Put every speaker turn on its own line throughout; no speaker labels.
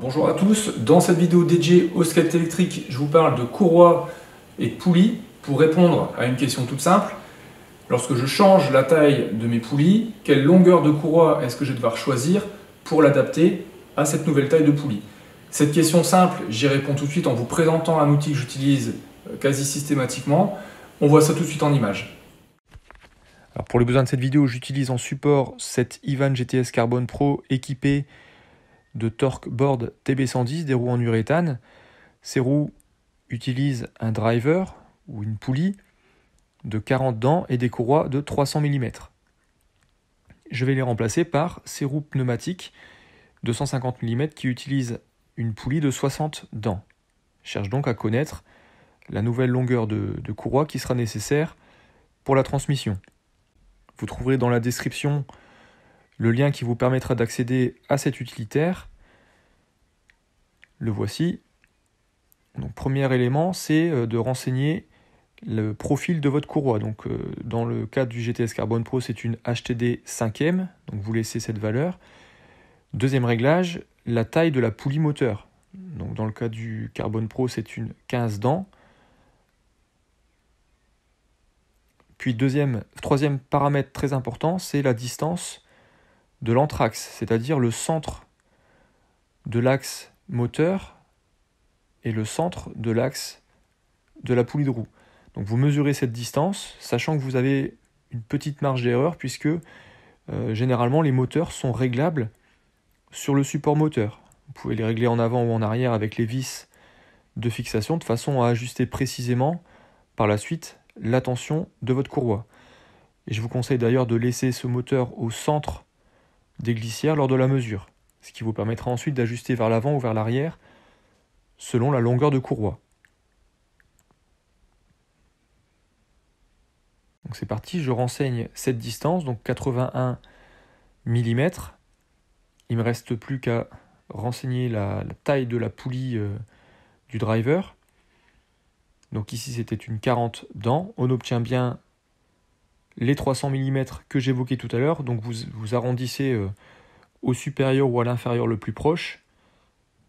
Bonjour à tous, dans cette vidéo dédiée au skate électrique, je vous parle de courroie et poulie pour répondre à une question toute simple. Lorsque je change la taille de mes poulies, quelle longueur de courroie est-ce que je vais devoir choisir pour l'adapter à cette nouvelle taille de poulie Cette question simple, j'y réponds tout de suite en vous présentant un outil que j'utilise euh, quasi systématiquement. On voit ça tout de suite en image. Alors pour le besoin de cette vidéo, j'utilise en support cette Ivan GTS Carbone Pro équipée de Torque Board TB110, des roues en uréthane. Ces roues utilisent un driver ou une poulie de 40 dents et des courroies de 300 mm. Je vais les remplacer par ces roues pneumatiques de 150 mm qui utilisent une poulie de 60 dents. Je cherche donc à connaître la nouvelle longueur de courroie qui sera nécessaire pour la transmission. Vous trouverez dans la description le lien qui vous permettra d'accéder à cet utilitaire, le voici. Donc premier élément, c'est euh, de renseigner le profil de votre courroie. Donc euh, dans le cas du GTS Carbon Pro, c'est une HTD 5 m donc vous laissez cette valeur. Deuxième réglage, la taille de la poulie moteur. Donc dans le cas du Carbon Pro, c'est une 15 dents. Puis deuxième, troisième paramètre très important, c'est la distance de l'entraxe, c'est-à-dire le centre de l'axe moteur et le centre de l'axe de la poulie de roue. Donc vous mesurez cette distance, sachant que vous avez une petite marge d'erreur puisque euh, généralement les moteurs sont réglables sur le support moteur. Vous pouvez les régler en avant ou en arrière avec les vis de fixation de façon à ajuster précisément par la suite la tension de votre courroie. Et je vous conseille d'ailleurs de laisser ce moteur au centre des glissières lors de la mesure, ce qui vous permettra ensuite d'ajuster vers l'avant ou vers l'arrière selon la longueur de courroie. Donc c'est parti, je renseigne cette distance, donc 81 mm. Il me reste plus qu'à renseigner la, taille de la poulie euh, du driver. Donc ici c'était une 40 dents. On obtient bien les 300 mm que j'évoquais tout à l'heure, donc vous, vous arrondissez euh, au supérieur ou à l'inférieur le plus proche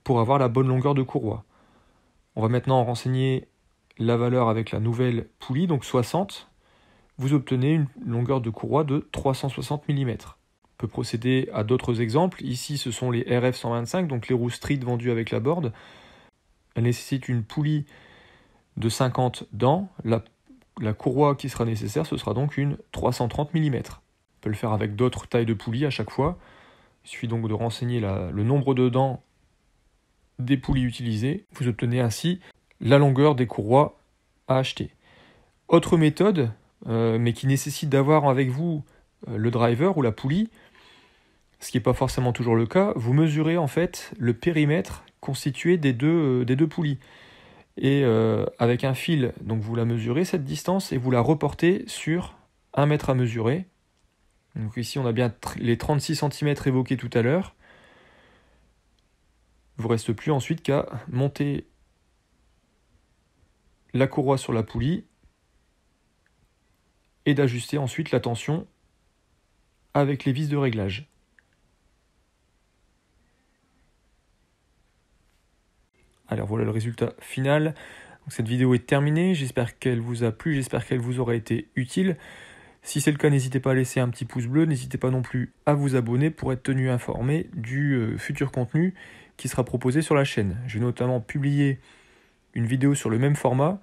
pour avoir la bonne longueur de courroie. On va maintenant renseigner la valeur avec la nouvelle poulie, donc 60. Vous obtenez une longueur de courroie de 360 mm. On peut procéder à d'autres exemples. Ici, ce sont les RF 125, donc les roues street vendues avec la board. Elles nécessitent une poulie de 50 dents. La la courroie qui sera nécessaire, ce sera donc une 330 mm. On peut le faire avec d'autres tailles de poulies à chaque fois. Il suffit donc de renseigner le nombre de dents des poulies utilisées. Vous obtenez ainsi la longueur des courroies à acheter. Autre méthode, euh, mais qui nécessite d'avoir avec vous euh, le driver ou la poulie, ce qui n'est pas forcément toujours le cas, vous mesurez en fait le périmètre constitué des deux, euh, des deux poulies. Et euh, avec un fil, donc vous la mesurez cette distance et vous la reportez sur un mètre à mesurer. Donc ici on a bien les 36 cm évoqués tout à l'heure. Il vous reste plus ensuite qu'à monter la courroie sur la poulie et d'ajuster ensuite la tension avec les vis de réglage. Alors voilà le résultat final. cette vidéo est terminée, j'espère qu'elle vous a plu, j'espère qu'elle vous aura été utile. Si c'est le cas, n'hésitez pas à laisser un petit pouce bleu, n'hésitez pas non plus à vous abonner pour être tenu informé du euh, futur contenu qui sera proposé sur la chaîne. J'ai notamment publié une vidéo sur le même format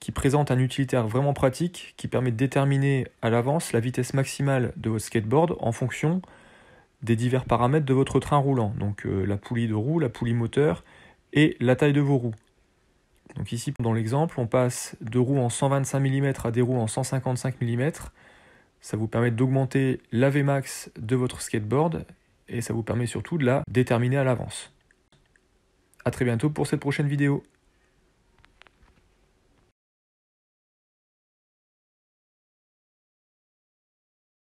qui présente un utilitaire vraiment pratique qui permet de déterminer à l'avance la vitesse maximale de votre skateboard en fonction des divers paramètres de votre train roulant, donc euh, la poulie de roue, la poulie moteur, et la taille de vos roues. Donc ici, dans l'exemple, on passe de roues en 125 mm à des roues en 155 mm. Ça vous permet d'augmenter la Vmax de votre skateboard et ça vous permet surtout de la déterminer à l'avance. A très bientôt pour cette prochaine vidéo.